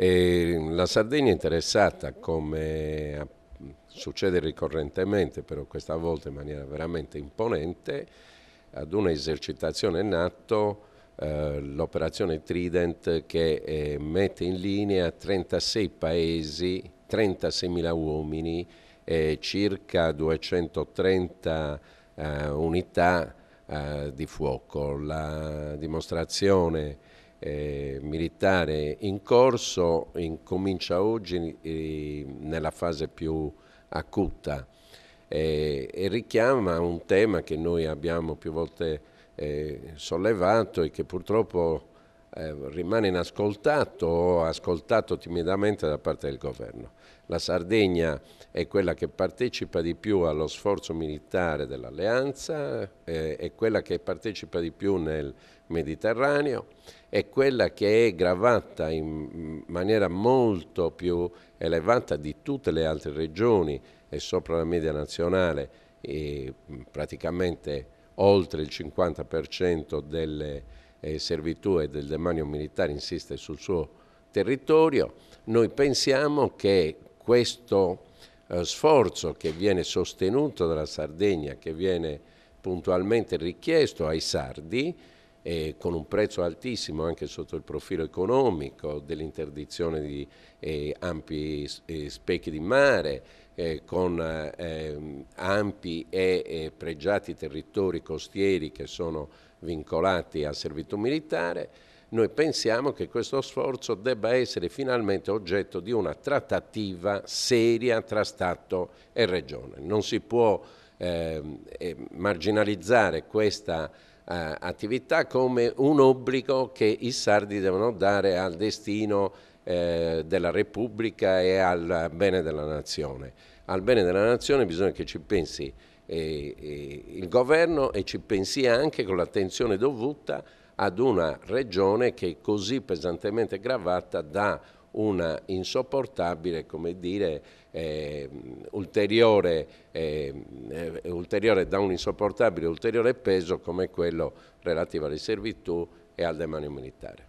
E la Sardegna è interessata come succede ricorrentemente, però questa volta in maniera veramente imponente, ad un'esercitazione NATO, eh, l'operazione Trident che eh, mette in linea 36 paesi, 36.000 uomini e circa 230 eh, unità di fuoco. La dimostrazione eh, militare in corso incomincia oggi eh, nella fase più acuta eh, e richiama un tema che noi abbiamo più volte eh, sollevato e che purtroppo eh, rimane inascoltato o ascoltato timidamente da parte del governo. La Sardegna è quella che partecipa di più allo sforzo militare dell'alleanza, eh, è quella che partecipa di più nel Mediterraneo, è quella che è gravata in maniera molto più elevata di tutte le altre regioni e sopra la media nazionale praticamente oltre il 50% delle regioni eh, servitù e del demanio militare insiste sul suo territorio, noi pensiamo che questo eh, sforzo che viene sostenuto dalla Sardegna, che viene puntualmente richiesto ai sardi, eh, con un prezzo altissimo anche sotto il profilo economico dell'interdizione di eh, ampi eh, specchi di mare, eh, con eh, ampi e eh, pregiati territori costieri che sono vincolati a servitù militare, noi pensiamo che questo sforzo debba essere finalmente oggetto di una trattativa seria tra Stato e Regione. Non si può ehm, eh, marginalizzare questa eh, attività come un obbligo che i sardi devono dare al destino eh, della Repubblica e al bene della nazione. Al bene della nazione bisogna che ci pensi eh, eh il governo e ci pensi anche con l'attenzione dovuta ad una regione che è così pesantemente gravata da una insopportabile come dire, eh, ulteriore, eh, eh, ulteriore, da un insopportabile ulteriore peso come quello relativo alle servitù e al demanio militare.